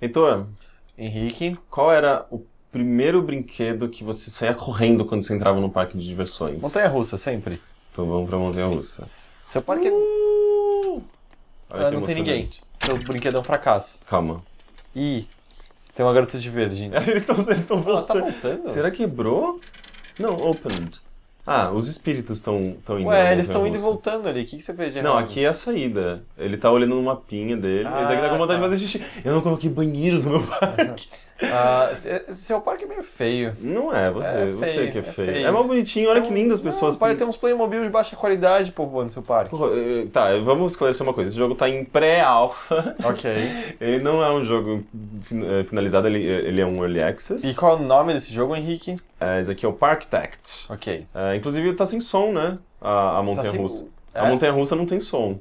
Heitor, Henrique, qual era o primeiro brinquedo que você saía correndo quando você entrava no parque de diversões? Montanha russa, sempre. Então vamos pra montanha russa. Seu parque. É uh! Ah, não tem ninguém. Seu brinquedo é um fracasso. Calma. Ih, tem uma garota de verde. Eles estão voltando. Ela tá voltando? Será que quebrou? Não, opened. Ah, os espíritos estão estão indo. Ué, eles estão indo e assim. voltando ali. O que, que você fez de Não, aqui é a saída. Ele tá olhando no mapinha dele, é ah, mas aqui dá com vontade de tá. fazer xixi. Eu não coloquei banheiros no meu parque. Uh, ah, seu é parque é meio feio. Não é, você, é você que é, é feio. feio. É mais bonitinho, olha que então, lindo as pessoas. Não, parque tem uns Playmobil de baixa qualidade povoando seu parque. Porra, eh, tá, vamos esclarecer uma coisa. Esse jogo tá em pré-alpha. Ok. ele não é um jogo eh, finalizado, ele, ele é um early access. E qual é o nome desse jogo, Henrique? É, esse aqui é o Park Tact Ok. É, inclusive tá sem som, né? A, a tá montanha tá russa. É? A montanha russa não tem som.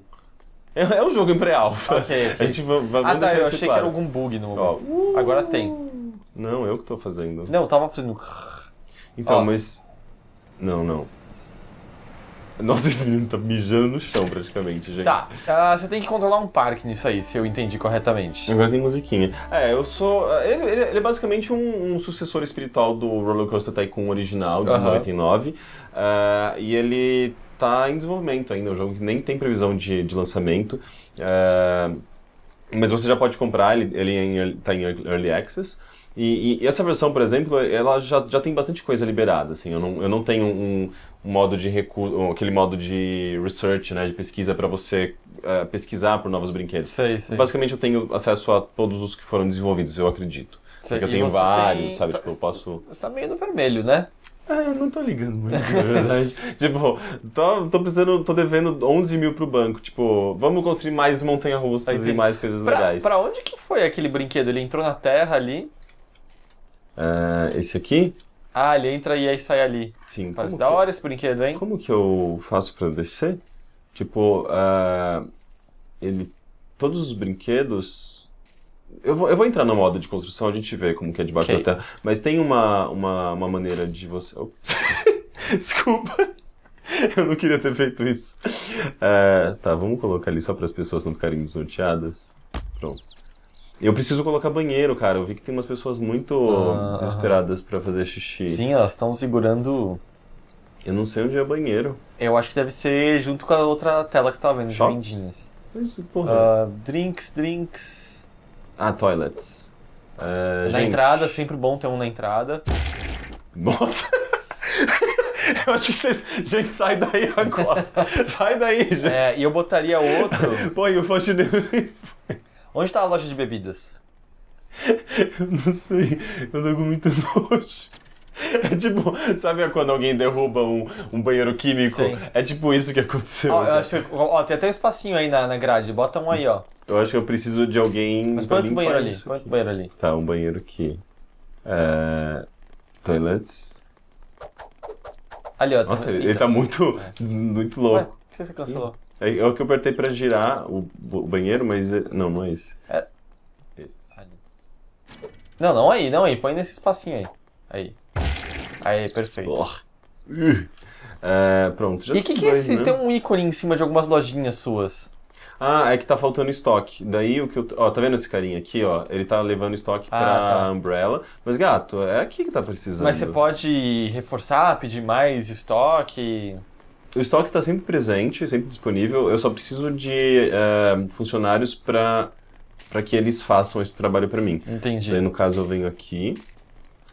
É, é, um jogo em pré-alpha. Okay, okay. A gente vai, vai Ah, tá, eu achei claro. que era algum bug no momento. Oh. Agora tem. Não, eu que tô fazendo. Não, eu tava fazendo. Então, Ó. mas. Não, não. Nossa, esse menino tá mijando no chão praticamente, gente. Tá, ah, você tem que controlar um parque nisso aí, se eu entendi corretamente. Agora tem musiquinha. É, eu sou. Ah, ele, ele- ele é basicamente um, um sucessor espiritual do Roller Coaster Tycoon original, de Aham. 99. Ah, e ele tá em desenvolvimento ainda, é um jogo que nem tem previsão de, de lançamento. mas você já pode comprar, ele, ele é em tá em Early Access. E, e, essa versão, por exemplo, ela já, já tem bastante coisa liberada, assim, eu não, eu não tenho um, um modo de recurso, aquele modo de research, né, de pesquisa para você uh, pesquisar por novos brinquedos. Sei, sei. Basicamente eu tenho acesso a todos os que foram desenvolvidos, eu acredito. Sei, Porque eu tenho vários, tem... sabe, tá, tipo, eu posso... Você tá meio no vermelho, né? Ah, não tô ligando muito, na verdade. tipo, tô, tô precisando, tô devendo 11 mil pro banco. Tipo, vamos construir mais montanha-russas e mais coisas pra, legais. Pra onde que foi aquele brinquedo? Ele entrou na terra ali? Uh, esse aqui. Ah, ele entra e aí sai ali. Sim. Parece que... da hora esse brinquedo, hein? Como que eu faço para descer? Tipo, uh, ele. Todos os brinquedos. Eu vou, eu vou entrar no modo de construção, a gente vê como que é debaixo okay. da terra. Mas tem uma, uma, uma maneira de você. Ops. Desculpa. Eu não queria ter feito isso. Uh, tá, vamos colocar ali só para as pessoas não ficarem desnorteadas. Pronto. Eu preciso colocar banheiro, cara. Eu vi que tem umas pessoas muito ah, desesperadas para fazer xixi. Sim, elas estão segurando. Eu não sei onde é banheiro. Eu acho que deve ser junto com a outra tela que você tava vendo, de vendinhas. porra. Uh, drinks, drinks. Ah, toilets. Uh, na gente... entrada, sempre bom ter um na entrada. Nossa! Eu acho que vocês. Gente, sai daí agora. sai daí, gente. É, e eu botaria outro. Põe o faxineiro. Onde está a loja de bebidas? eu não sei, eu tô com muito nojo. É tipo, sabe quando alguém derruba um, um banheiro químico? Sim. É tipo isso que aconteceu. Ó, né? que, ó, tem até um espacinho aí na, na grade, bota um aí, ó. Eu acho que eu preciso de alguém. Mas põe outro banheiro ali. Põe banheiro ali. Tá, um banheiro aqui. É... Toilets. Ali, ó. Nossa, ele, ele tá muito, muito louco. Ué, que você cancelou? É, é o que eu apertei pra girar o, o banheiro, mas. É, não, não é esse. É. Esse. Não, não aí, não aí. Põe nesse espacinho aí. Aí. Aí, perfeito. Oh. É, pronto, já E o que, que é esse? Né? Tem um ícone em cima de algumas lojinhas suas. Ah, é que tá faltando estoque. Daí o que eu. Ó, tá vendo esse carinha aqui, ó? Ele tá levando estoque ah, pra tá. Umbrella. Mas, gato, é aqui que tá precisando. Mas você pode reforçar, pedir mais estoque? o estoque está sempre presente, sempre disponível. Eu só preciso de eh, funcionários para para que eles façam esse trabalho para mim. Entendi. no caso, eu venho aqui,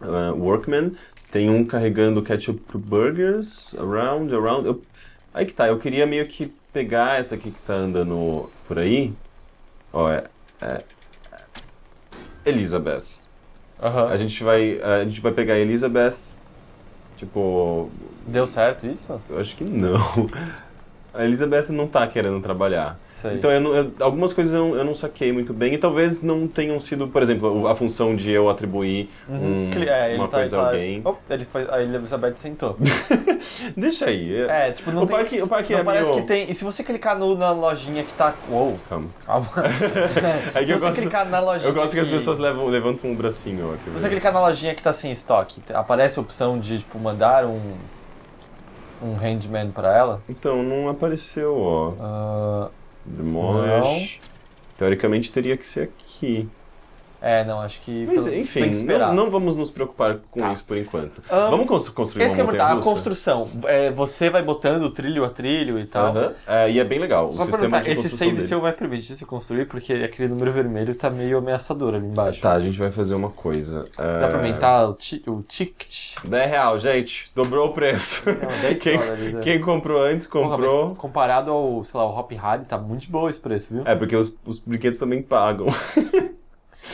uh, Workman, tem um carregando ketchup pro burgers, around, around. Eu, aí que tá, eu queria meio que pegar essa aqui que tá andando por aí. Ó, oh, é, é, Elizabeth. A gente vai a gente vai pegar a Elizabeth Tipo. Deu certo isso? Eu acho que não a Elizabeth não tá querendo trabalhar. Sei. Então, eu não, eu, algumas coisas eu, eu, não saquei muito bem e talvez não tenham sido, por exemplo, a função de eu atribuir uhum. um, é, uma tá, coisa a tá, alguém. Tá, ele foi, a Elizabeth sentou. Deixa aí. É, tipo, não o tem... Parque, o parque não é parece meio... que tem... E se você clicar no, na lojinha que tá... Uou! Calma. Calma. é se você gosto, clicar na lojinha... Eu gosto que, que as pessoas levam, levantam um bracinho. Ó, se você clicar na lojinha que tá sem assim, estoque, aparece a opção de, tipo, mandar um um handman pra ela? Então, não apareceu, ó. Uh, Teoricamente teria que ser aqui. É, não, acho que. Mas, pelo, enfim, não, não, vamos nos preocupar com tá. isso por enquanto. Um, vamos construir esse uma que é A construção. É, você vai botando trilho a trilho e tal. Uh -huh. é, e é bem legal. Só o sistema de esse save dele. seu vai permitir se construir, porque aquele número vermelho tá meio ameaçador ali embaixo. Tá, a gente vai fazer uma coisa. É- Dá pra aumentar o, ticket? 10 real, gente. Dobrou o preço. Não, quem, dólares, é. quem comprou antes, comprou. Porra, comparado ao, sei lá, o Hop Hard, tá muito bom esse preço, viu? É, porque os, os brinquedos também pagam.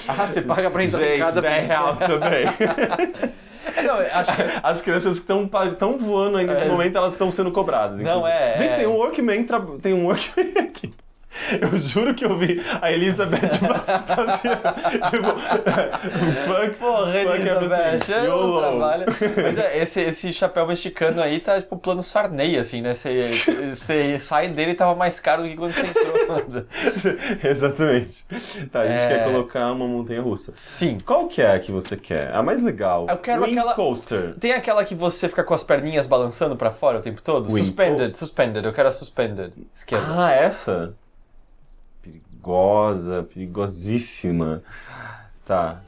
Ah, você paga pra entrar Gente, em casa 10 reais também. É, não, acho que... As crianças que estão voando aí nesse é. momento, elas estão sendo cobradas. Inclusive. Não, é. Gente, é... tem um workman, tra... tem um workman aqui. Eu juro que eu vi a Elizabeth fazia, tipo, um funk. Porra, funk é Elizabeth, é eu trabalho. Mas é, esse, esse chapéu mexicano aí tá tipo plano Sarney, assim, né? Você sai dele e tava mais caro do que quando você entrou. Exatamente. Tá, a gente é... quer colocar uma montanha russa. Sim. Qual que é a que você quer? A mais legal. Eu quero Wing aquela. Coaster. Tem aquela que você fica com as perninhas balançando pra fora o tempo todo? Wing. Suspended, suspended. Eu quero a suspended. Esquerda. Ah, essa? perigosa, perigosíssima. Tá.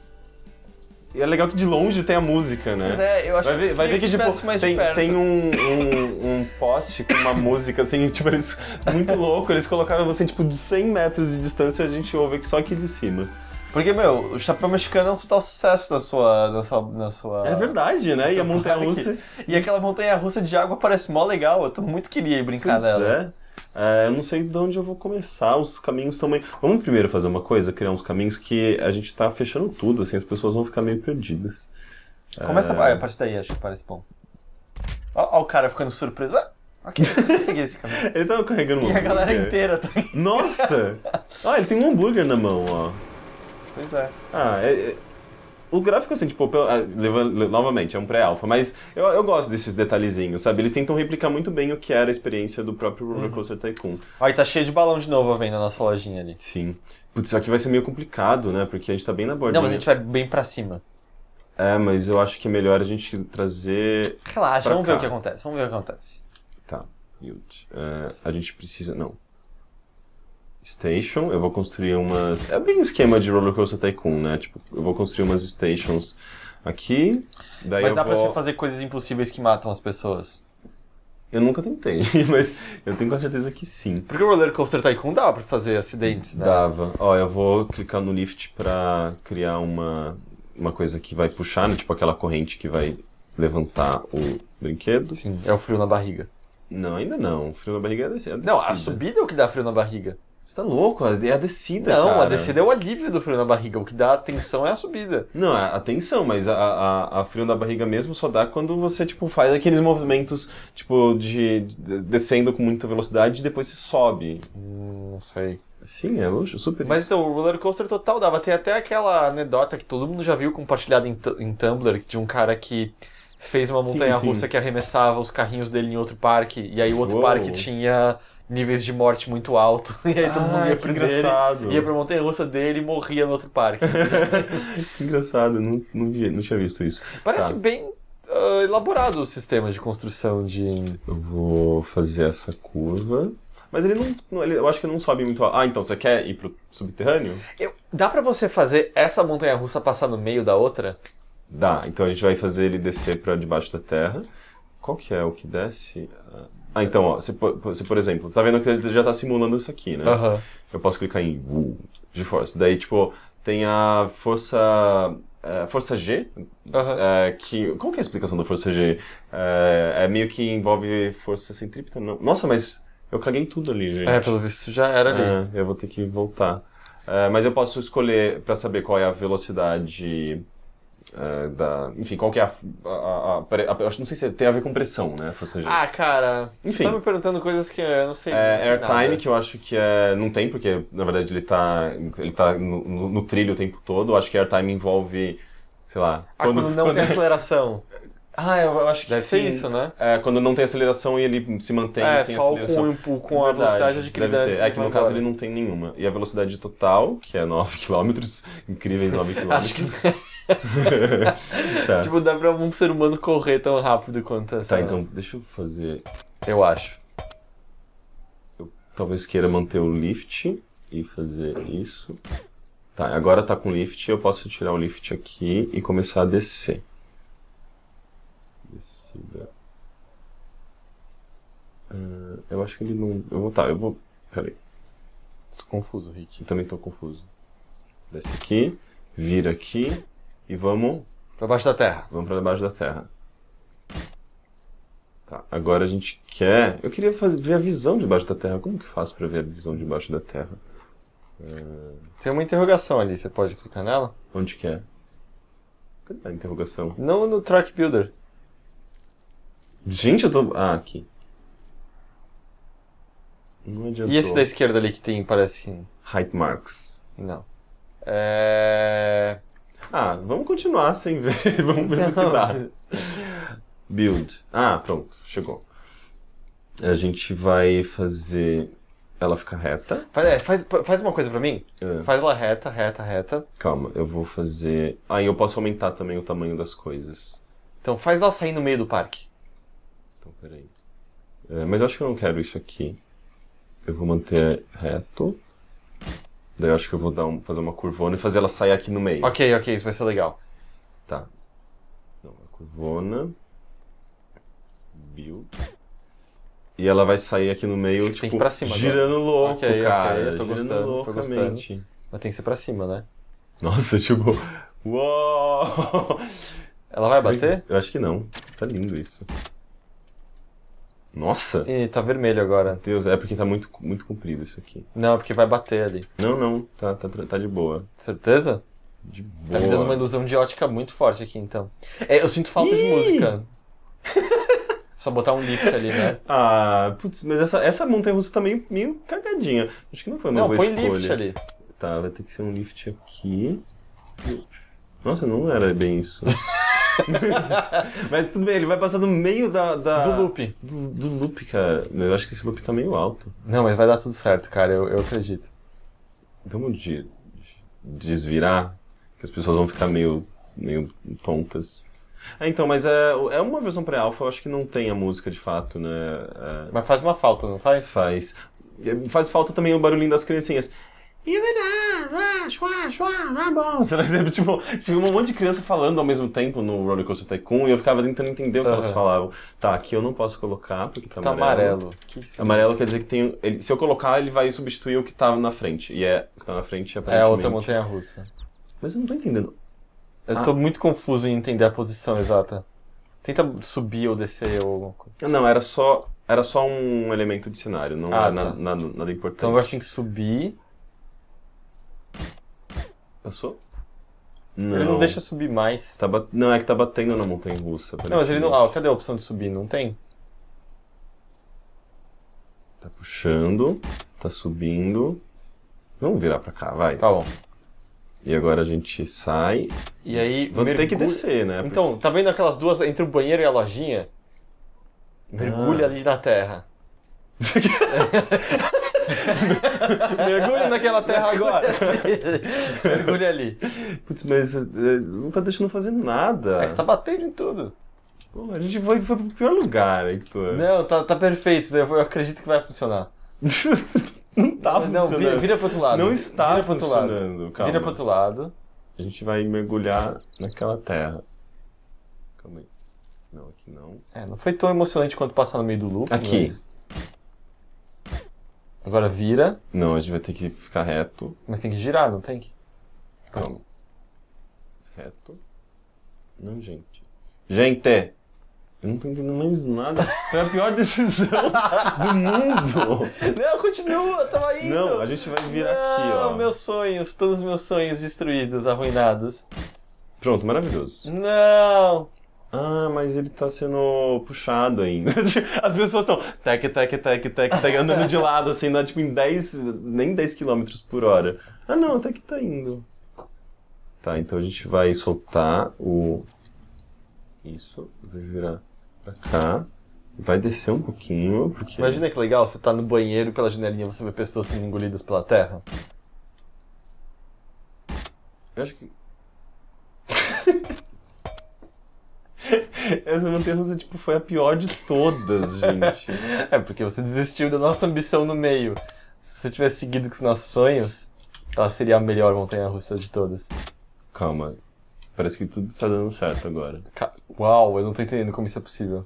E é legal que de longe tem a música, né? Pois é, eu acho vai ver, que, vai ver que, que tipo, mais tem, tem um, um, um, poste com uma música, assim, tipo, eles, muito louco, eles colocaram você, tipo, de 100 metros de distância a gente ouve aqui, só aqui de cima. Porque, meu, o Chapéu Mexicano é um total sucesso na sua. Na sua, na sua é verdade, né? E a montanha russa. E aquela montanha russa de água parece mó legal. Eu tô muito queria brincar pois dela. É. é. É, eu não sei de onde eu vou começar, os caminhos também Vamos primeiro fazer uma coisa, criar uns caminhos que a gente está fechando tudo, assim, as pessoas vão ficar meio perdidas. Começa é. a partir daí, acho que parece bom. Olha o cara ficando surpreso. Ah, ok, segui esse caminho. ele tava carregando um E hambúrguer. a galera inteira tá Nossa! Olha, ele tem um hambúrguer na mão, ó. Pois é. Ah, é... é... O gráfico, assim, tipo, pelo, ah, leva, novamente, é um pré-alpha, mas eu, eu gosto desses detalhezinhos, sabe? Eles tentam replicar muito bem o que era a experiência do próprio Roller uhum. Coaster Tycoon. e tá cheio de balão de novo a venda na nossa lojinha ali. Sim. Putz, isso aqui vai ser meio complicado, né? Porque a gente tá bem na borda. Não, mas né? a gente vai bem pra cima. É, mas eu acho que é melhor a gente trazer. Relaxa, vamos cá. ver o que acontece. Vamos ver o que acontece. Tá. Uh, a gente precisa. Não station, eu vou construir umas. É bem um esquema de Roller Coaster Tycoon, né? Tipo, eu vou construir umas stations aqui. Daí mas dá pra você fazer coisas impossíveis que matam as pessoas. Eu nunca tentei, mas eu tenho com certeza que sim. Porque o Roller Coaster Tycoon dava pra fazer acidentes, né? Dava. Ó, eu vou clicar no lift pra criar uma, uma coisa que vai puxar, né? tipo aquela corrente que vai levantar o brinquedo. Sim, é o frio na barriga. Não, ainda não. O frio na barriga é descida. É não, a subida é o que dá frio na barriga. Você tá louco? É a é descida. Não, cara. a descida é o alívio do frio na barriga. O que dá atenção é a subida. Não, é a tensão, mas a, a, a, frio na barriga mesmo só dá quando você, tipo, faz aqueles movimentos, tipo, de, de descendo com muita velocidade e depois você sobe. Hum, não sei. Sim, é luxo, super. Mas então, o roller coaster total dava. Tem até aquela anedota que todo mundo já viu compartilhada em, em Tumblr de um cara que fez uma montanha russa sim. que arremessava os carrinhos dele em outro parque. E aí o outro Uou. parque tinha níveis de morte muito alto. E aí ah, todo mundo ia pro engraçado. dele, ia pra montanha russa dele e morria no outro parque. que engraçado, não, não, vi, não tinha visto isso. Parece tá. bem uh, elaborado o sistema de construção de. Eu vou fazer essa curva. Mas ele não. não ele, eu acho que não sobe muito alto. Ah, então você quer ir pro subterrâneo? Eu, dá para você fazer essa montanha russa passar no meio da outra? Dá, então a gente vai fazer ele descer para debaixo da terra. Qual que é o que desce? Ah, ah, então, ó, você, você por exemplo, você tá vendo que ele já está simulando isso aqui, né? Uhum. Eu posso clicar em U de força. Daí, tipo, tem a força. Uh, força G, uhum. uh, que. Qual que é a explicação da força G? Uh, é meio que envolve força centrípeta, não. Nossa, mas eu caguei tudo ali, gente. É, pelo visto já era ali. eu vou ter que voltar. mas eu posso escolher para saber qual é a velocidade eh, da, enfim, qual que é a, a, a, Acho não sei se é, tem a ver com pressão, né? Ah, cara. Enfim. Você tá me perguntando coisas que eu não sei. É, airtime, que eu acho que é, não tem, porque na verdade ele tá, ele tá no, no, no trilho o tempo todo. Eu acho que airtime envolve. Sei lá. Ah, quando, quando não quando... tem aceleração. Ah, eu acho que deve ser isso, né? É, quando não tem aceleração e ele se mantém é, sem só aceleração. É com, com a Verdade, velocidade adquirida. Deve ter. É que no caso ele não tem nenhuma. E a velocidade total, que é 9 km, incríveis 9 km. acho que. tá. Tipo, dá pra um ser humano correr tão rápido quanto essa. Tá, então deixa eu fazer. Eu acho. Eu talvez queira manter o lift e fazer isso. Tá, agora tá com lift, eu posso tirar o lift aqui e começar a descer. Uh, eu acho que ele não. Eu vou. Tá, eu vou. Peraí. Tô confuso, Rick. Eu também tô confuso. Desce aqui, vira aqui e vamos. Pra baixo da terra. Vamos pra baixo da terra. Tá, agora a gente quer. Eu queria fazer, ver a visão debaixo da terra. Como que faço pra ver a visão debaixo da terra? Uh... Tem uma interrogação ali, você pode clicar nela? Onde que é? Cadê a interrogação? Não no Track Builder. Gente, eu tô. Ah, aqui. Não adiantou. E esse da esquerda ali que tem, parece que. Height marks. Não. É. Ah, vamos continuar sem ver. vamos ver o que dá. Build. Ah, pronto, chegou. A gente vai fazer ela ficar reta. Faz, é, faz, faz uma coisa pra mim. É. Faz ela reta, reta, reta. Calma, eu vou fazer. Aí ah, eu posso aumentar também o tamanho das coisas. Então faz ela sair no meio do parque. Então, peraí. É, mas eu acho que eu não quero isso aqui. Eu vou manter reto. Daí eu acho que eu vou dar um, fazer uma curvona e fazer ela sair aqui no meio. Ok, ok, isso vai ser legal. Tá. Então, uma curvona. Build. E ela vai sair aqui no meio, tipo, tem que ir tipo, pra cima, né? girando né? louco, okay, cara. Okay, eu tô gostando, loucamente. tô gostando. Mas tem que ser pra cima, né? Nossa, tipo... Uou! Ela vai bater? Que... Eu acho que não. Tá lindo isso. Nossa! E tá vermelho agora. Deus, é porque tá muito, muito comprido isso aqui. Não, é porque vai bater ali. Não, não, tá, tá, tá de boa. Certeza? De boa. Tá me dando uma ilusão de ótica muito forte aqui, então. É, eu sinto falta Ih! de música. Só botar um lift ali, né? Ah, putz, mas essa, essa montanha russa tá meio, meio cagadinha. Acho que não foi uma não, boa escolha. Não, põe lift ali. Tá, vai ter que ser um lift aqui. Nossa, não era bem isso. mas, tudo bem, ele vai passar no meio da. da do loop. Do, do, loop, cara. Eu acho que esse loop tá meio alto. Não, mas vai dar tudo certo, cara, eu, eu acredito. Vamos de, desvirar, que as pessoas vão ficar meio, meio tontas. É, então, mas é, é uma versão pré-alfa, eu acho que não tem a música de fato, né? É... Mas faz uma falta, não faz? Faz. Faz falta também o barulhinho das criancinhas. Você lembra, tipo, tinha um monte de criança falando ao mesmo tempo no Roller Coaster Tycoon e eu ficava tentando entender o que uhum. elas falavam. Tá, aqui eu não posso colocar porque tá, tá amarelo. amarelo. Que amarelo quer dizer que tem. Ele, se eu colocar, ele vai substituir o que tá na frente. E é o que tá na frente é aparentemente. É a outra montanha russa. Mas eu não tô entendendo. Eu ah. tô muito confuso em entender a posição exata. Tenta subir ou descer ou alguma coisa. Ah, não, era só, era só um elemento de cenário, não ah, era tá. nada, nada, nada importante. Então que tem que subir. Passou? Não. Ele não deixa subir mais. Tá bat... Não, é que tá batendo na montanha russa. Não, mas ele não. Ah, cadê a opção de subir? Não tem? Tá puxando, tá subindo. Vamos virar pra cá, vai. Tá bom. E agora a gente sai. E aí. Vamos ter que descer, né? Porque... Então, tá vendo aquelas duas entre o banheiro e a lojinha? Ah. Mergulha ah. ali na terra. Mergulhe naquela terra agora. Mergulhe ali. Putz, mas eh, não tá deixando fazer nada. Mas tá batendo em tudo. Pô, a gente foi, foi pro pior lugar, Heitor. Não, tá, tá perfeito. Eu acredito que vai funcionar. não tá funcionando. Não, vira, vira pro outro lado. Não está vira funcionando. Lado. Calma. Vira pro outro lado. A gente vai mergulhar naquela terra. Calma aí. Não, aqui não. É, não foi tão emocionante quanto passar no meio do loop. Aqui. Mas... Agora vira. Não, a gente vai ter que ficar reto. Mas tem que girar, não tem que? Calma. Reto. Não, gente. Gente! Eu não tô entendendo mais nada. Foi a pior decisão do mundo. Não, continua, tava indo. Não, a gente vai vir não, aqui, ó. meus sonhos, todos os meus sonhos destruídos, arruinados. Pronto, maravilhoso. Não. Ah, mas ele tá sendo puxado ainda. Tipo, as pessoas estão tec, tec, tec, tec, tec, andando de lado, assim, não, né? tipo, em 10, nem 10 km por hora. Ah, não, até que tá indo. Tá, então a gente vai soltar o. Isso, vai virar pra cá. Vai descer um pouquinho, porque. Imagina que legal, você tá no banheiro e pela janelinha você vê pessoas sendo engolidas pela terra. Eu acho que. Essa montanha russa, tipo, foi a pior de todas, gente. é, porque você desistiu da nossa ambição no meio. Se você tivesse seguido com os nossos sonhos, ela seria a melhor montanha russa de todas. Calma. Parece que tudo está dando certo agora. Ca... Uau, eu não tô entendendo como isso é possível.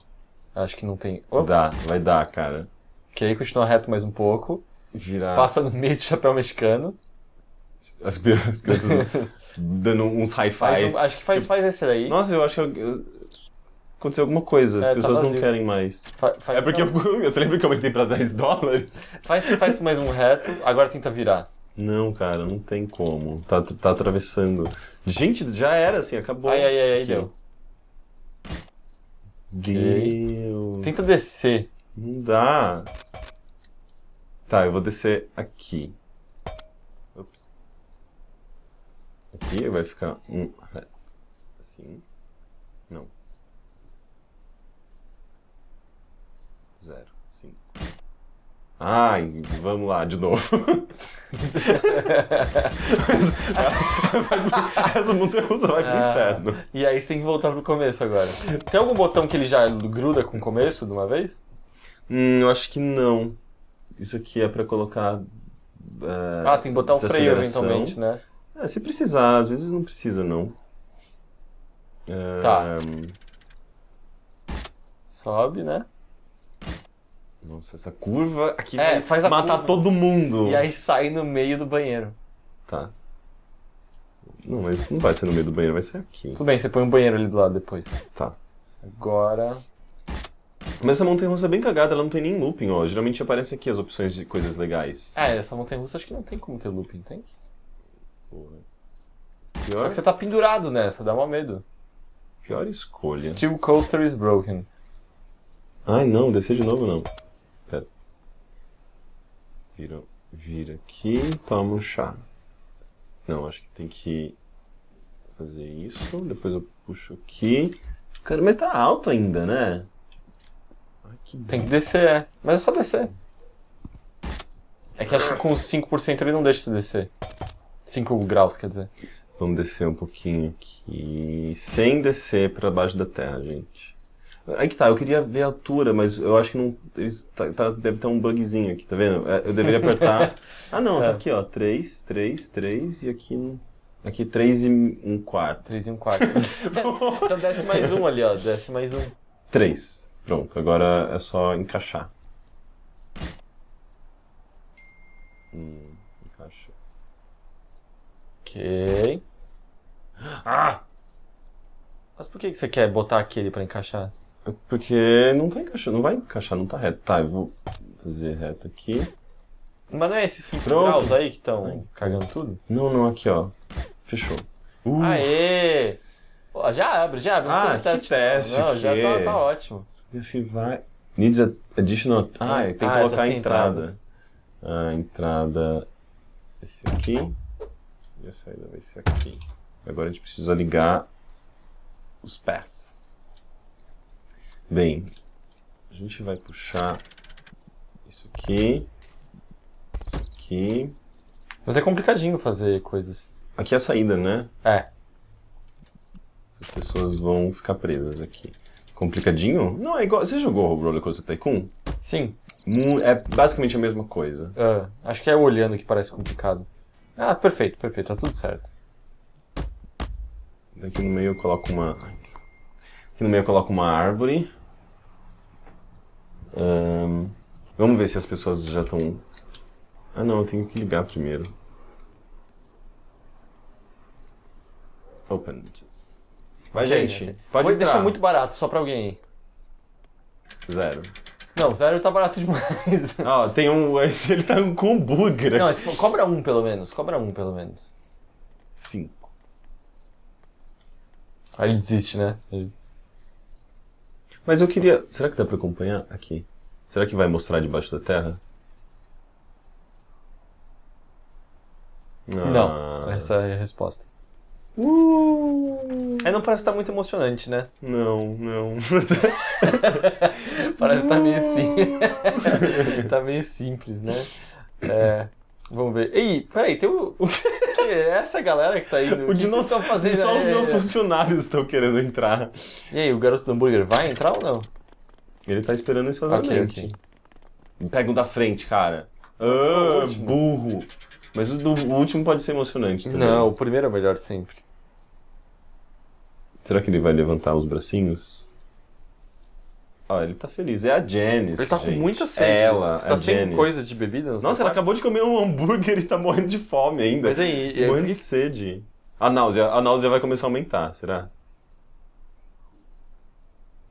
Acho que não tem. Opa. Dá, vai dar, cara. Que aí continua reto mais um pouco. Virar. Passa no meio do chapéu mexicano. As, crianças dando uns hi fives Um, acho que faz, tipo, faz esse daí. Nossa, eu acho que eu, eu, aconteceu alguma coisa, as é, tá pessoas tá não querem mais. Fa é porque eu, então. você lembra que eu aumentei pra 10 dólares? Faz, faz mais um reto, agora tenta virar. Não, cara, não tem como. Tá, tá atravessando. Gente, já era assim, acabou. Ai, ai, ai, ai deu. Deu. Tenta descer. Não dá. Tá, eu vou descer aqui. Ops. Aqui vai ficar um reto. Assim. Zero. Cinco. Ai, vamos lá, de novo. Essa montanha russa vai pro ah, inferno. E aí você tem que voltar pro começo agora. Tem algum botão que ele já gruda com o começo de uma vez? Hum, eu acho que não. Isso aqui é para colocar. É, ah, tem que botar o freio eventualmente, né? É, se precisar, às vezes não precisa, não. É, tá. Sobe, né? Nossa, essa curva aqui é, faz a matar curva. todo mundo. E aí sai no meio do banheiro. Tá. Não, mas não vai ser no meio do banheiro, vai ser aqui. Tudo bem, você põe um banheiro ali do lado depois. Tá. Agora. Mas essa montanha russa é bem cagada, ela não tem nem looping, ó. Geralmente aparece aqui as opções de coisas legais. É, essa montanha russa acho que não tem como ter looping, tem? Pior... Só que você tá pendurado nessa, dá um medo. Pior escolha. Steel Coaster is broken. Ai não, descer de novo não. Vira, vira aqui, toma um chá. Não, acho que tem que fazer isso. Depois eu puxo aqui. Cara, mas tá alto ainda, né? Ai, que tem que descer, é. Mas é só descer. É que acho que com 5% ele não deixa você descer. 5 graus, quer dizer. Vamos descer um pouquinho aqui. Sem descer para baixo da terra, gente. Aí que tá, eu queria ver a altura, mas eu acho que não. Eles tá, tá, deve ter um bugzinho aqui, tá vendo? É, eu deveria apertar. ah não, tá é. aqui, ó. 3, 3, 3 e aqui. Aqui 3 e 1 um quarto. 3 e 1 um quarto. então desce mais um ali, ó. Desce mais um. 3. Pronto, agora é só encaixar. Hum, encaixa. Ok. Ah! Mas por que, você quer botar aquele pra encaixar? Porque não tá encaixando, não vai encaixar, não tá reto. Tá, eu vou fazer reto aqui. Mas não é esses 5 Pronto. graus aí que estão cagando tudo? Não, não, aqui ó. Fechou. Uh. Aê! Ó, já abre, já abre. Não ah, que teste. teste não, que... já tá, tá ótimo. If vai... Needs additional... Ah, ah, tem que tá, assim, ah, colocar a entrada. A entrada... Esse aqui. E a saída vai ser aqui. Agora a gente precisa ligar os paths. Bem, a gente vai puxar isso aqui, isso aqui. Mas é complicadinho fazer coisas. Aqui é a saída, né? É. As pessoas vão ficar presas aqui. Complicadinho? Não, é igual. Você jogou o Roller Coaster Tycoon? Sim. É basicamente a mesma coisa. É, acho que é olhando que parece complicado. Ah, perfeito, perfeito, tá tudo certo. Aqui no meio eu coloco uma. Aqui no meio eu coloco uma árvore. Um, vamos ver se as pessoas já estão. Ah, não, eu tenho que ligar primeiro. Open. Mas, gente, né? pode Vou muito barato, só pra alguém. Zero. Não, zero tá barato demais. Ah, tem um. Esse ele tá com bug Não, esse, cobra um pelo menos. Cobra um pelo menos. Cinco. Aí ele desiste, né? Ele... Mas eu queria. Será que dá para acompanhar aqui? Será que vai mostrar debaixo da terra? Ah. Não, essa é a resposta. Uh. É, não parece estar muito emocionante, né? Não, não. parece estar meio sim. tá meio simples, né? É, vamos ver. Ei, peraí, tem Um... É essa galera que tá indo. O, o dinossauro tá fazendo. Só os meus funcionários estão querendo entrar. E aí, o garoto do hambúrguer vai entrar ou não? Ele tá esperando isso ok. okay. Pega o da frente, cara. Ah, o burro. Mas o, do, o, último pode ser emocionante também. Não, o primeiro é melhor sempre. Será que ele vai levantar os bracinhos? Ah, ele tá feliz. É a Janice. Ele tá gente. com muita sede. Né? ela, Você tá sem Janice. coisa de bebida? Nossa, ela acabou de comer um hambúrguer e tá morrendo de fome ainda. Mas aí. É, morrendo é... de sede. A náusea. A náusea vai começar a aumentar, será?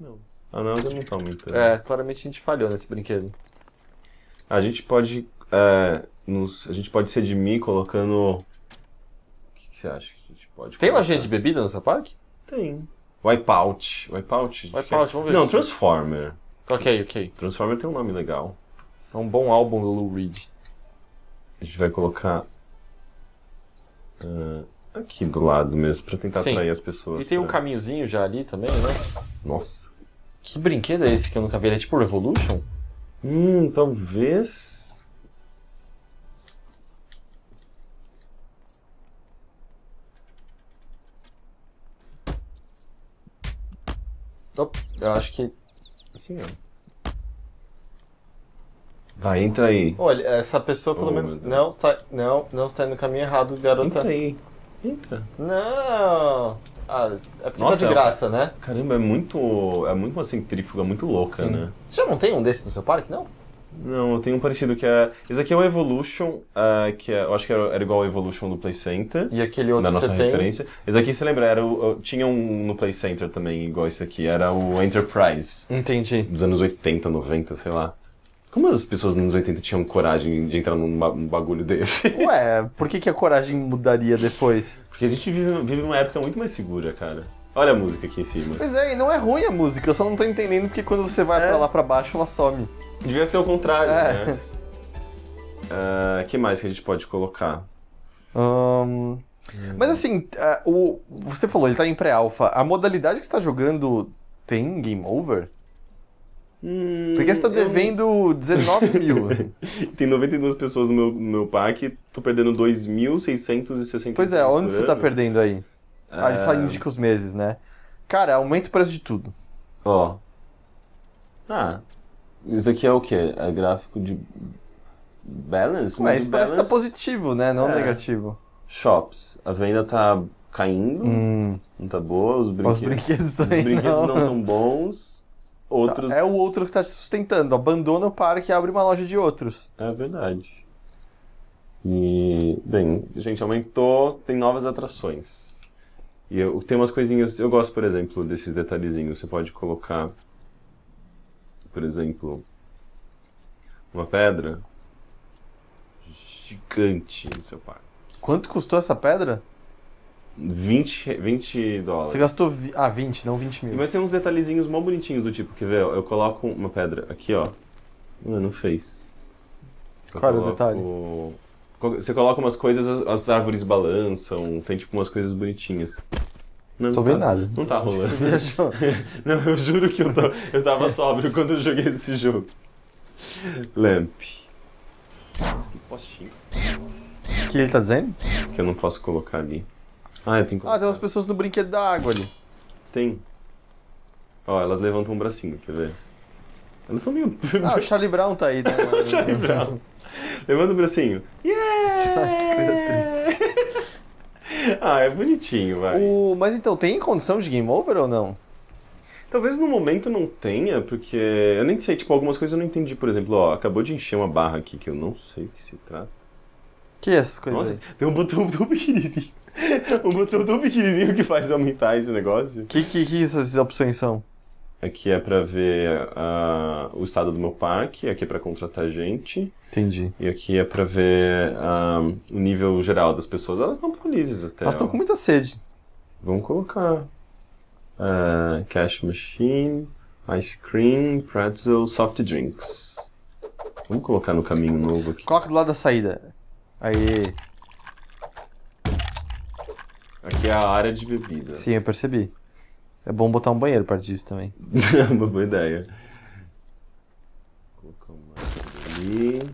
Não. A náusea não tá aumentando. É, claramente a gente falhou nesse brinquedo. A gente pode. É, nos, a gente pode mim colocando. O que, que, você acha que a gente pode Tem colocar? lojinha de bebida no seu parque? Tem. Wipeout. Wipeout? É. Wipeout, vamos ver. Não, Transformer. Ok, ok. Transformer tem um nome legal. É um bom álbum do Lou Reed. A gente vai colocar. Uh, aqui do lado mesmo, pra tentar Sim. atrair as pessoas. E tem pra... um caminhozinho já ali também, né? Nossa. Que brinquedo é esse que eu nunca vi? Ele é tipo Revolution? Hum, talvez. Eu acho que. Assim mesmo. É. Vai, tá, entra aí. Olha, essa pessoa pelo oh, menos não está, não, não está no caminho errado, garota. Entra aí. Entra. Não. Ah, é porque tá Nossa, tá de é graça, é... né? Caramba, é muito. É muito uma centrífuga muito louca, Sim. né? Você já não tem um desses no seu parque, não? Não, eu tenho um parecido que é. Esse aqui é o Evolution, uh, que é, eu acho que era, era, igual ao Evolution do Play Center. E aquele outro na nossa você referência. Tem? Esse aqui você lembra, era o, tinha um no Play Center também, igual esse aqui, era o Enterprise. Entendi. Dos anos 80, 90, sei lá. Como as pessoas nos anos 80 tinham coragem de entrar num, ba bagulho desse? Ué, por que, que a coragem mudaria depois? Porque a gente vive, vive uma época muito mais segura, cara. Olha a música aqui em cima. Pois é, e não é ruim a música, eu só não tô entendendo porque quando você vai é. pra lá pra baixo ela some. Devia ser o contrário, é. né? Uh, que mais que a gente pode colocar? Um, mas assim, uh, o, você falou, ele está em pré-alpha. A modalidade que está jogando tem game over? Hum, Porque você tá devendo eu... 19 mil. tem 92 pessoas no meu, no meu pack, tô perdendo 2.660. Pois é, onde você tá perdendo aí? É... Ah, ele só é. indica os meses, né? Cara, aumenta o preço de tudo. Ó. Oh. Ah, isso aqui é o quê? É gráfico de balance? Mas, isso balance... parece que tá positivo, né? Não é. negativo. Shops. A venda tá caindo, hum. não tá boa, os brinquedos, os brinquedos, os brinquedos não. não tão bons. Tá, outros... Tá. É o outro que tá te sustentando. Abandona o parque e abre uma loja de outros. É verdade. E, bem, gente, aumentou, tem novas atrações. E eu umas coisinhas, eu gosto, por exemplo, desses detalhezinhos. Você pode colocar por exemplo, uma pedra gigante no seu pai. Quanto custou essa pedra? 20, 20 dólares. Você gastou. Vi... Ah, 20, não 20 mil. Mas tem uns detalhezinhos mó bonitinhos do tipo, que ver? Eu coloco uma pedra aqui, ó. não fez. Eu Qual é o detalhe? Você coloca umas coisas, as árvores balançam, tem tipo umas coisas bonitinhas. Não, tô tá. vendo nada. Não tá rolando. não, eu juro que eu, tô, eu tava sóbrio quando eu joguei esse jogo. Lamp. Nossa, que postinho. O que ele tá dizendo? Que eu não posso colocar ali. Ah, eu tenho que Ah, tem umas pessoas no brinquedo da água ali. Tem. Ó, elas levantam um bracinho, quer ver? Elas são meio... ah, o Charlie Brown tá aí, né? o Charlie Brown. Levanta o bracinho. Yeah! Coisa triste. ah, é bonitinho, vai. O... Mas então, tem condição de game over ou não? Talvez no momento não tenha, porque eu nem sei, tipo, algumas coisas eu não entendi. Por exemplo, ó, acabou de encher uma barra aqui que eu não sei o que se trata. Que é essas coisas Nossa, aí? tem um botão do pequenininho. um botão do pequenininho que faz aumentar esse negócio. Que que, que essas opções são? Aqui é para ver uh, o estado do meu parque, aqui é para contratar gente. Entendi. E aqui é para ver uh, o nível geral das pessoas. Elas estão felizes até. Elas estão com muita sede. Vamos colocar. Uh, cash machine, ice cream, pretzel, soft drinks. Vamos colocar no caminho novo aqui. Coloca do lado da saída. Aí. Aqui é a área de bebida. Sim, eu percebi. É bom botar um banheiro perto disso também. É uma boa ideia. Colocar uma ali.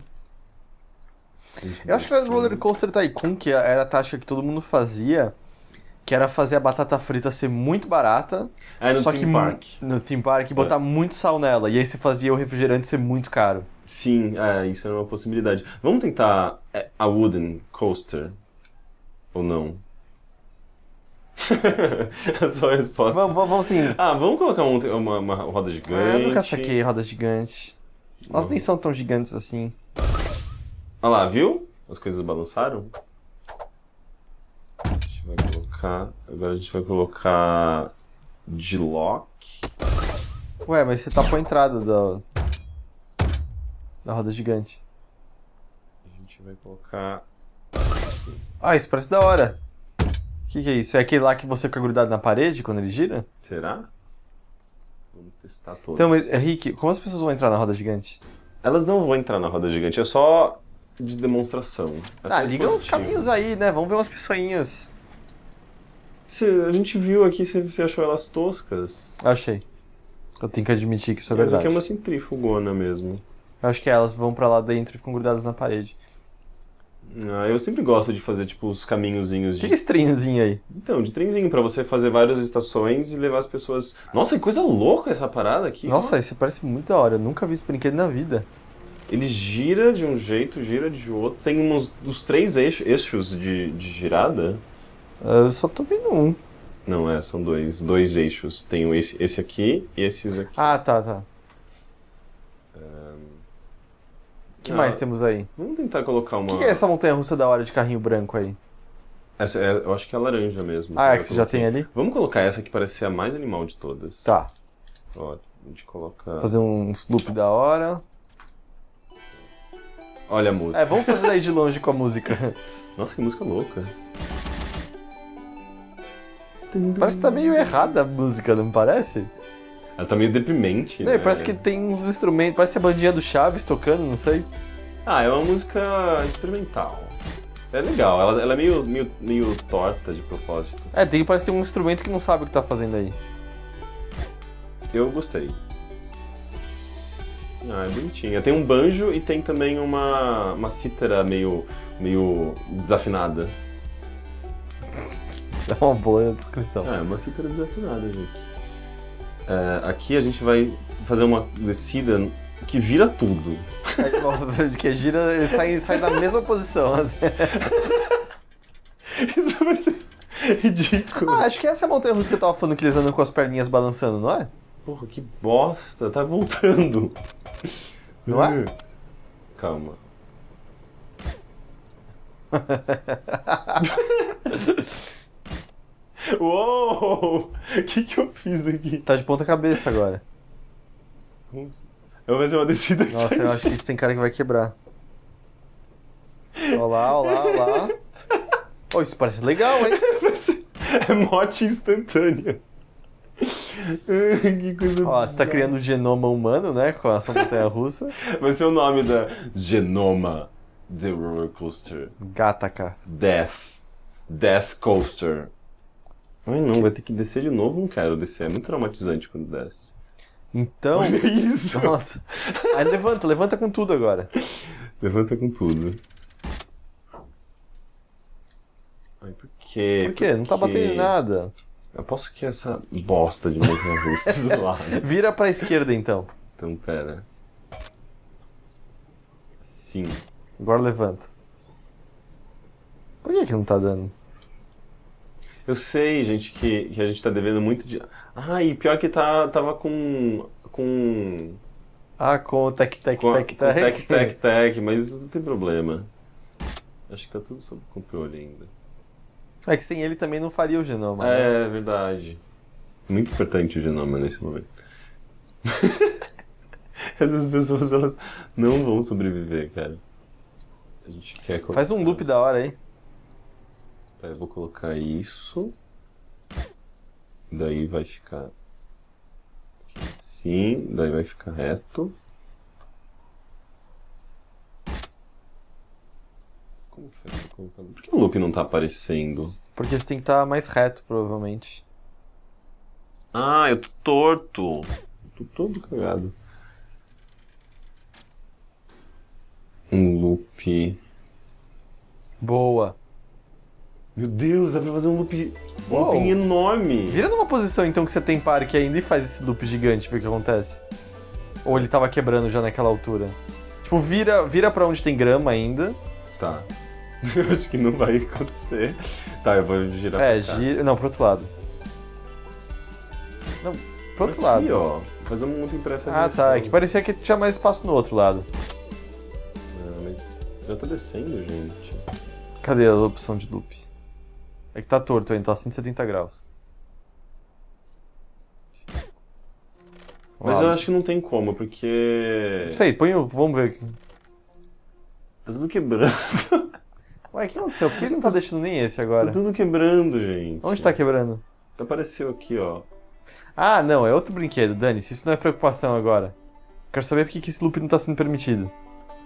Eu acho que era do Roller Coaster Tycoon, que era a tática que todo mundo fazia, que era fazer a batata frita ser muito barata. É, no só theme que park. No theme park, e botar é. muito sal nela. E aí você fazia o refrigerante ser muito caro. Sim, é, isso era uma possibilidade. Vamos tentar é, a Wooden Coaster. Ou não? a sua resposta. Vamos, vamos, sim. Ah, vamos colocar um, uma, uma, roda gigante. Ah, eu nunca saquei roda gigante. Elas nem são tão gigantes assim. Olha lá, viu? As coisas balançaram. A gente vai colocar... Agora a gente vai colocar... De lock. Ué, mas você tá com a entrada da... Da roda gigante. A gente vai colocar... Ah, isso parece da hora que, que é isso? É aquele lá que você fica grudado na parede quando ele gira? Será? Vamos testar todos. Então, Henrique, como as pessoas vão entrar na roda gigante? Elas não vão entrar na roda gigante, é só de demonstração. É ah, liga uns caminhos aí, né? Vamos ver umas pessoinhas. Cê, a gente viu aqui, você achou elas toscas? Achei. Eu tenho que admitir que isso é mas verdade. Mas aqui é uma centrifugona mesmo. Eu acho que elas vão para lá dentro e ficam grudadas na parede. Ah, eu sempre gosto de fazer, tipo, os caminhozinhos. De... O que é esse trenzinho aí? Então, de trenzinho, para você fazer várias estações e levar as pessoas. Nossa, que coisa louca essa parada aqui. Nossa, esse parece muito da hora. Eu nunca vi esse brinquedo na vida. Ele gira de um jeito, gira de outro. Tem uns, dos três eixos, eixos de, de girada. Ah, eu só tô vendo um. Não, é, são dois, dois eixos. Tem esse, esse aqui e esses aqui. Ah, tá, tá. que ah, mais temos aí? Vamos tentar colocar uma. O que, que, é essa montanha russa da hora de carrinho branco aí? Essa é, eu acho que é a laranja mesmo. Ah, é que você já tem ali? Vamos colocar essa que parece ser a mais animal de todas. Tá. Ó, a gente coloca. Fazer um loop da hora. Olha a música. É, vamos fazer daí de longe com a música. Nossa, que música louca. Parece que tá meio errada a música, não parece? Ela tá meio deprimente. Não, né? Parece que tem uns instrumentos, parece a bandinha do Chaves tocando, não sei. Ah, é uma música experimental. É legal, ela, ela é meio, meio, meio torta de propósito. É, tem, parece que tem um instrumento que não sabe o que tá fazendo aí. Eu gostei. Ah, é bonitinha. Tem um banjo e tem também uma, uma cítara meio, meio desafinada. É uma boa descrição. Ah, é uma cítara desafinada, gente. É, aqui a gente vai fazer uma descida que vira tudo. É que gira e sai, sai da mesma posição. Assim. Isso vai ser ridículo. Ah, acho que essa é a montanha russa que eu tava falando que eles andam com as perninhas balançando, não é? Porra, que bosta, tá voltando. Não é? Hum. Calma. Uou! O que, que eu fiz aqui? Tá de ponta cabeça agora. Eu vou fazer uma descida aqui. Nossa, eu acho que isso tem cara que vai quebrar. Olá, olá, olá. Oh, isso parece legal, hein? É morte instantânea. que coisa Ó, você tá criando o genoma humano, né? Com a sua montanha russa. Vai ser o nome da Genoma The Roller Coaster. Gataca. Death. Death Coaster. Ai não, vai ter que descer de novo, não quero descer. É muito traumatizante quando desce. Então. Olha isso! Nossa! Aí levanta, levanta com tudo agora. Levanta com tudo. Ai, por quê? Por quê? Por não tá batendo em nada. Eu posso que essa bosta de máquina russa do lado. Vira pra esquerda então. Então pera. Sim. Agora levanta. Por que, que não tá dando? Eu sei, gente, que, que a gente tá devendo muito de. Ah, e pior que tá, tava com. com. Ah, com o tec tec com a, tec tec. Tec tec tec, mas não tem problema. Acho que tá tudo sob controle ainda. É que sem ele também não faria o genoma. Né? É, né? verdade. Muito importante o genoma nesse momento. Essas pessoas, elas não vão sobreviver, cara. A gente quer Faz um loop da hora aí. Eu vou colocar isso. Daí vai ficar assim, daí vai ficar reto. Como que é Por que o loop não tá aparecendo? Porque você tem que estar tá mais reto, provavelmente. Ah, eu tô torto. Eu tô todo cagado. Um loop. Boa. Meu Deus, dá pra fazer um loop, enorme. Vira numa posição então que você tem parque ainda e faz esse loop gigante, ver o que acontece. Ou ele tava quebrando já naquela altura. Tipo, vira, vira pra onde tem grama ainda. Tá. Eu acho que não vai acontecer. Tá, eu vou girar É, pra gira. Não, pro outro lado. Não, pro outro Aqui, lado. ó. fazer um loop impressionante. Ah, tá. É que parecia que tinha mais espaço no outro lado. Não, mas já tá descendo, gente. Cadê a opção de loops? É que tá torto ainda, tá 170 graus. Mas Uau. eu acho que não tem como, porque... Não sei, põe o... Vamos ver aqui. Tá tudo quebrando. Ué, o que aconteceu? Por que ele não tá deixando nem esse agora? Tá tudo quebrando, gente. Onde tá quebrando? Apareceu aqui, ó. Ah, não, é outro brinquedo, Dani. Se isso não é preocupação agora. Quero saber por que esse loop não tá sendo permitido.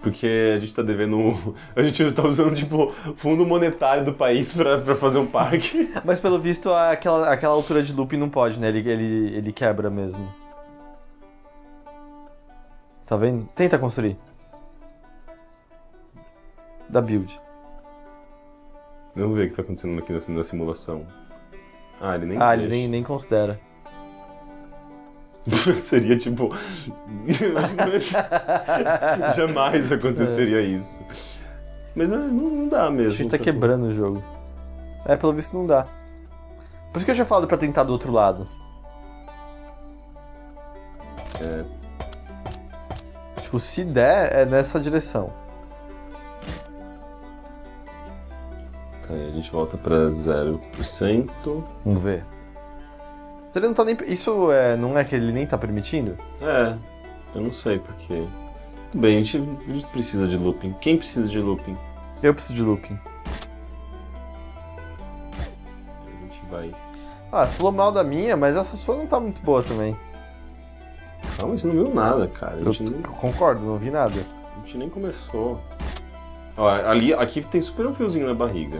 Porque a gente tá devendo. A gente tá usando, tipo, fundo monetário do país pra, pra fazer um parque. Mas pelo visto, aquela, aquela altura de loop não pode, né? Ele, ele, ele quebra mesmo. Tá vendo? Tenta construir. Da build. Vamos ver o que tá acontecendo aqui na, simulação. Ah, ele nem. Ah, deixa. ele nem, nem considera. Seria tipo. Jamais aconteceria é. isso. Mas é, não, não dá mesmo. A gente tá quebrando o jogo. É, pelo visto não dá. Por isso que eu tinha falado pra tentar do outro lado. É. Tipo, se der, é nessa direção. Aí a gente volta pra 0%. Vamos ver. Ele não tá nem. Isso é, não é que ele nem tá permitindo? É. Eu não sei porque. Tudo bem, a gente, a gente precisa de looping. Quem precisa de looping? Eu preciso de looping. A gente vai. Ah, você falou mal da minha, mas essa sua não tá muito boa também. Calma, ah, a não viu nada, cara. Eu nem... concordo, não vi nada. A gente nem começou. Ó, ali, aqui tem super um fiozinho na barriga.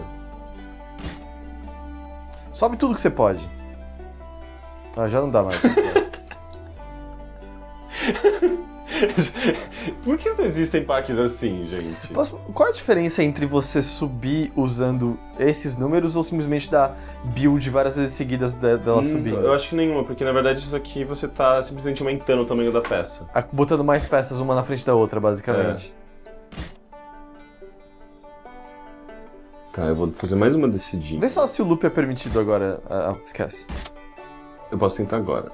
Sobe tudo que você pode. Ah, já não dá mais. Por que não existem parques assim, gente? qual a diferença entre você subir usando esses números ou simplesmente dar build várias vezes seguidas dela hum, subindo? Eu acho que nenhuma, porque na verdade isso aqui você está simplesmente aumentando o tamanho da peça. Botando mais peças uma na frente da outra, basicamente. É. Tá, eu vou fazer mais uma descidinha. Vê só se o loop é permitido agora. Ah, ah esquece. Eu posso tentar agora.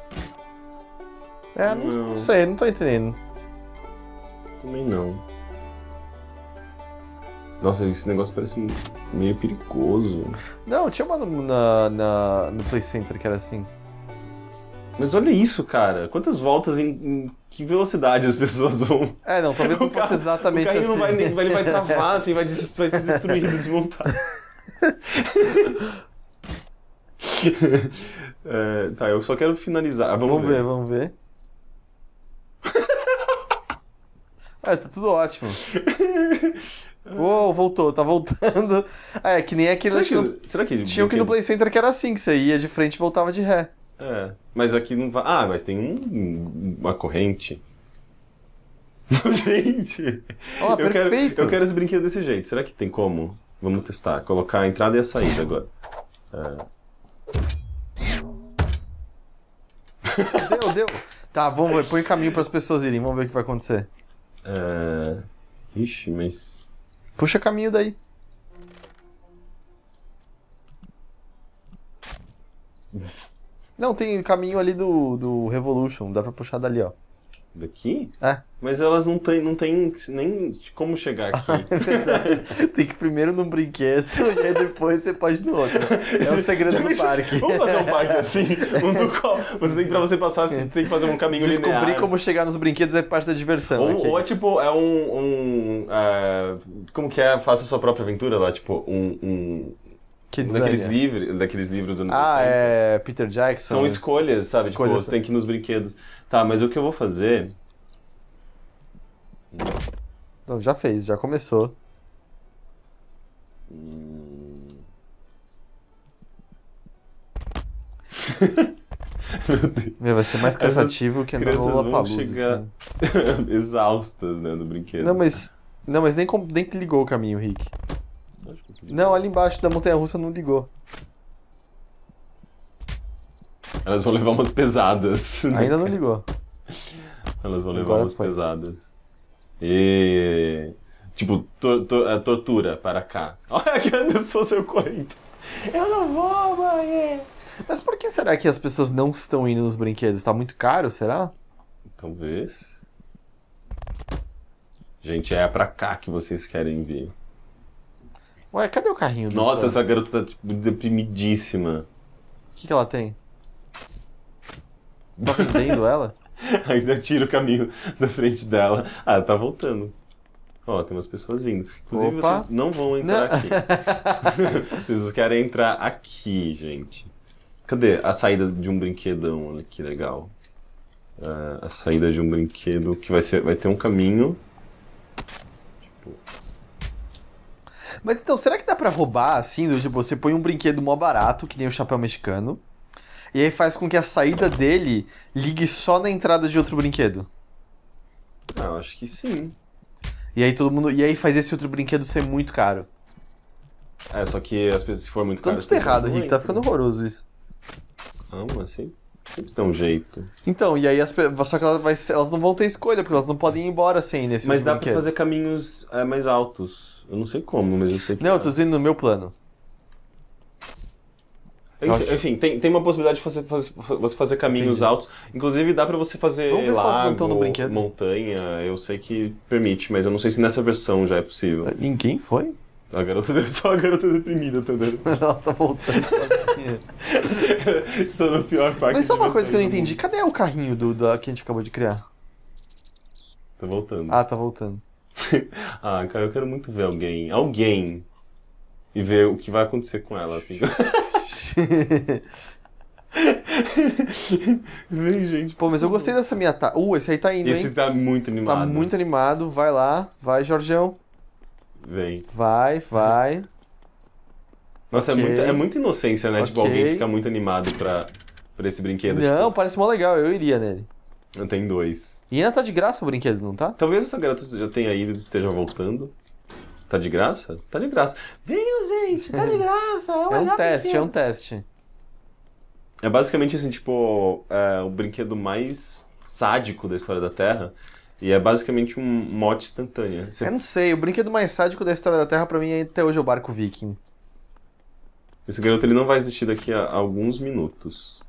É, não, não sei, não tô entendendo. Também não. Nossa, esse negócio parece meio perigoso. Não, tinha uma no, na, na, no Play Center que era assim. Mas olha isso, cara. Quantas voltas em, em que velocidade as pessoas vão. É, não, talvez não fosse exatamente o carrinho assim. Não vai, assim. ele vai, ele vai travar, assim, vai, des, vai ser destruído, desmontado. É, tá, eu só quero finalizar. Ah, vamos, vamos ver. ver. vamos ver. é, tá tudo ótimo. Uou, voltou, tá voltando. Ah, é que nem aquele. Será que, no... será que tinha o que no Play Center que era assim, que você ia de frente e voltava de ré. É, mas aqui não vai. Ah, mas tem um, uma corrente. Gente! Ó, oh, perfeito! Quero, eu quero esse brinquedo desse jeito. Será que tem como? Vamos testar. Colocar a entrada e a saída agora. É deu, deu. Tá, vamos ver, põe caminho para as pessoas irem, vamos ver o que vai acontecer. É... Ixi, mas. Puxa caminho daí. Não, tem caminho ali do, do Revolution, dá pra puxar dali, ó. Daqui? É. Mas elas não têm não tem nem como chegar aqui. é verdade. Tem que ir primeiro num brinquedo e aí depois você pode ir no outro. É o segredo do parque. Vamos fazer um parque assim, um do qual você tem que, pra você passar, você é. tem que fazer um caminho Descobrir linear. Descobrir como chegar nos brinquedos é parte da diversão. Ou, ou é tipo, é um... um uh, como que é? Faça sua própria aventura lá, tipo, um, um daqueles, é? livre, daqueles livros anos Ah, é. Peter Jackson. São escolhas, sabe? Tipo, escolhas. Tipo, você tem né? que ir nos brinquedos. Tá, mas o que eu vou fazer não, já fez, já começou. vai ser mais cansativo Essas que andar no Lollapalooza. chegar assim. exaustas, né, do brinquedo. Não, mas, não, mas nem, nem ligou o caminho, Rick. Não, ali embaixo da montanha-russa não ligou. Elas vão levar umas pesadas. Né, Ainda não ligou. Elas vão levar Agora umas foi. pesadas. E. Tipo, tor tor é tortura para cá. Olha que pessoa seu Corinthians. Eu não vou, mãe! Mas por que será que as pessoas não estão indo nos brinquedos? Tá muito caro, será? Talvez. Gente, é pra cá que vocês querem vir. Ué, cadê o carrinho do Nossa, essa garota tá tipo, deprimidíssima. O que, que ela tem? Tá vendendo ela? Ainda tira o caminho da frente dela. Ah, tá voltando. Ó, tem umas pessoas vindo. Inclusive, Opa. vocês não vão entrar não. aqui. vocês querem entrar aqui, gente. Cadê a saída de um brinquedão? Olha que legal. Uh, a saída de um brinquedo que vai, ser, vai ter um caminho. Tipo... Mas então, será que dá pra roubar assim? tipo, você põe um brinquedo mó barato, que nem o chapéu mexicano. E aí faz com que a saída dele ligue só na entrada de outro brinquedo. Ah, eu acho que sim. E aí todo mundo. E aí faz esse outro brinquedo ser muito caro. É, só que as pessoas, se for muito caro. Tanto tá errado, Rick, tá ficando horroroso isso. Não, ah, assim. Sempre tem um jeito. Então, e aí as pessoas, Só que elas, vai, elas não vão ter escolha, porque elas não podem ir embora sem nesse Mas dá brinquedo. pra fazer caminhos é, mais altos. Eu não sei como, mas eu sei que. Não, eu tô dizendo no meu plano. Enfim, tem, tem uma possibilidade de você fazer, você fazer caminhos Entendi. altos. Inclusive, dá para você fazer lago, no brinquedo. montanha. Eu sei que permite, mas eu não sei se nessa versão já é possível. Ninguém foi? A garota só a garota deprimida, entendeu? Ela tá voltando. Estou no pior parque. Mas só uma coisa que eu não entendi. Cadê o carrinho do, da, que a gente acabou de criar? Tá voltando. Ah, tá voltando. ah, cara, eu quero muito ver alguém. Alguém. E ver o que vai acontecer com ela, assim. Vem, gente. Pô, mas eu gostei dessa minha. tá. Uh, esse aí tá indo. Esse hein? tá muito tá animado. Tá muito animado. Vai lá. Vai, Jorgão. Vem. Vai, vai. Nossa, é okay. é, muita, é muita inocência, né? Okay. Tipo, alguém fica muito animado pra, pra esse brinquedo. Não, tipo... parece mó legal. Eu iria nele. Eu tenho dois. E ainda tá de graça o brinquedo, não tá? Talvez essa garota já tenha ido e esteja voltando. Tá de graça? Tá de graça. Venham, gente, tá de graça. É, é um teste, é um teste. É basicamente assim, tipo, é, o brinquedo mais sádico da história da Terra. E é basicamente um mote instantâneo. Você... Eu não sei, o brinquedo mais sádico da história da Terra, para mim, é até hoje é o barco viking. Esse garoto ele não vai existir daqui a alguns minutos.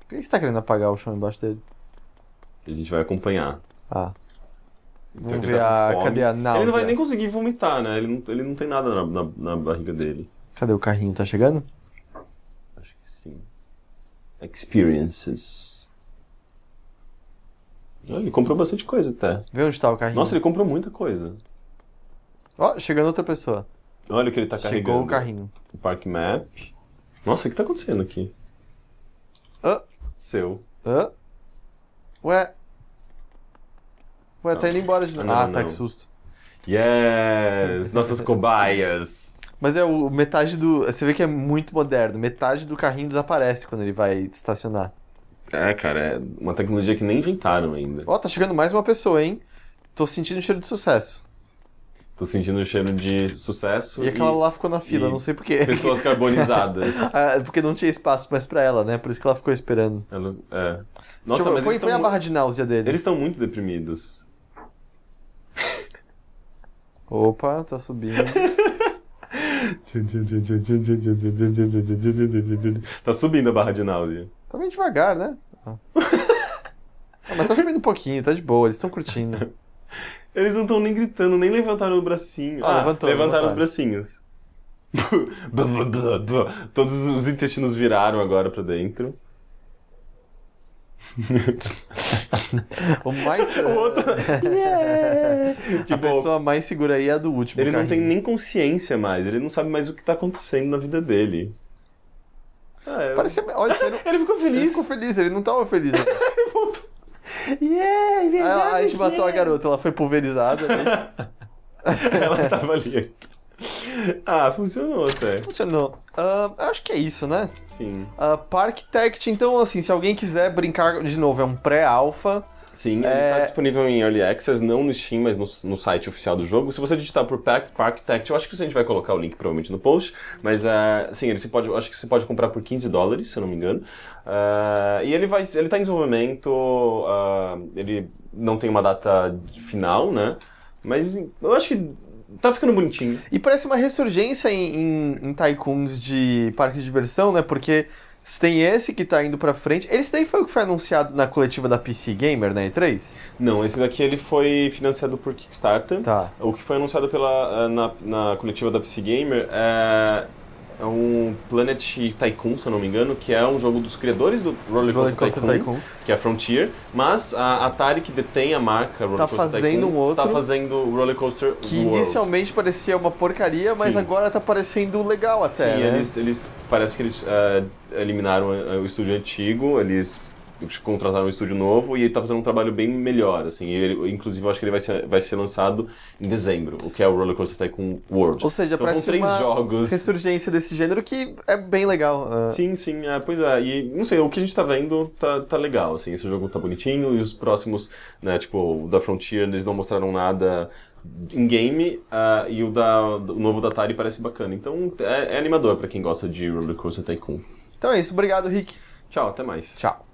Por que você tá querendo apagar o chão embaixo dele? A gente vai acompanhar. Ah. Vamos ver tá a. Cadê a náusea? Ele não vai nem conseguir vomitar, né? Ele não, ele não tem nada na, na, na barriga dele. Cadê o carrinho? Tá chegando? Acho que sim. Experiences. Ah, ele comprou bastante coisa até. Vê onde tá o carrinho. Nossa, ele comprou muita coisa. Ó, oh, chegando outra pessoa. Olha o que ele tá carregando. Chegou o carrinho. O Park Map. Nossa, o que tá acontecendo aqui? Ah. Seu. Ah. Ué. Ué, tá indo embora de novo. Ah, não, não. tá, que susto. Yes! Nossas cobaias! Mas é, o metade do. Você vê que é muito moderno. Metade do carrinho desaparece quando ele vai estacionar. É, cara, é uma tecnologia que nem inventaram ainda. Ó, oh, tá chegando mais uma pessoa, hein? Tô sentindo cheiro de sucesso. Tô sentindo o cheiro de sucesso. E, e aquela lá ficou na fila, não sei porquê. Pessoas carbonizadas. Ah, porque não tinha espaço mais pra ela, né? Por isso que ela ficou esperando. Ela, é. Nossa, Deixa eu, mas. a barra de náusea dele. Eles estão muito deprimidos. Opa, tá subindo. tá subindo a barra de náusea. Tá meio devagar, né? Ah. ah. mas tá subindo um pouquinho, tá de boa, eles estão curtindo. Eles não estão nem gritando, nem levantaram o bracinho. Ah, ah levantou, levantaram levantaram os bracinhos. Todos os intestinos viraram agora para dentro. o mais. O outro. Yeah! tipo, a pessoa mais segura aí é a do último. Ele carrinho. não tem nem consciência mais, ele não sabe mais o que tá acontecendo na vida dele. Ah, eu... É. Parecia. Olha, ele, ele ficou feliz. Ele ficou feliz, ele não tava feliz. voltou. yeah, é verdade, a, a gente yeah. matou a garota, ela foi pulverizada. Né? ela tava ali. Ah, funcionou até. Funcionou. Uh, acho que é isso, né? Sim. Uh, Park Tech. então, assim, se alguém quiser brincar de novo, é um pré-alpha. Sim, ele está é. disponível em Early Access, não no Steam, mas no, no, site oficial do jogo. Se você digitar por Pact, Architect, eu acho que a gente vai colocar o link provavelmente no post, mas uh, sim, ele se pode, acho que você pode comprar por 15 dólares, se eu não me engano. Uh, e ele vai, ele está em desenvolvimento, uh, ele não tem uma data final, né? Mas eu acho que tá ficando bonitinho. E parece uma ressurgência em, em, em tycoons de parque de diversão, né? Porque você tem esse que tá indo pra frente. Esse daí foi o que foi anunciado na coletiva da PC Gamer, né, E3? Não, esse daqui ele foi financiado por Kickstarter. Tá. O que foi anunciado pela, eh, na, na coletiva da PC Gamer é é um Planet Tycoon, se eu não me engano, que é um jogo dos criadores do Roller Coaster Tycoon, Tycoon, que é a Frontier, mas a Atari que detém a marca Roller tá Coaster fazendo um outro, tá fazendo o Roller Coaster que World. inicialmente parecia uma porcaria, mas Sim. agora tá parecendo legal até. Sim, né? eles, eles parece que eles uh, eliminaram eh, o estúdio antigo, eles contrataram um estúdio novo e ele tá fazendo um trabalho bem melhor, assim. Ele, inclusive, eu acho que ele vai ser, vai ser lançado em dezembro, o que é o Roller Coaster Tycoon World. Ou seja, então, parece três uma jogos. ressurgência desse gênero que é bem legal. Uh... Sim, sim, é, pois é. E, não sei, o que a gente tá vendo tá, tá legal, assim. Esse jogo tá bonitinho e os próximos, né, tipo, o da Frontier, eles não mostraram nada em game uh, ah, e o, da, o novo da Atari parece bacana. Então, é, é animador para quem gosta de Roller Coaster Tycoon. Então é isso, obrigado, Rick. Tchau, até mais. Tchau.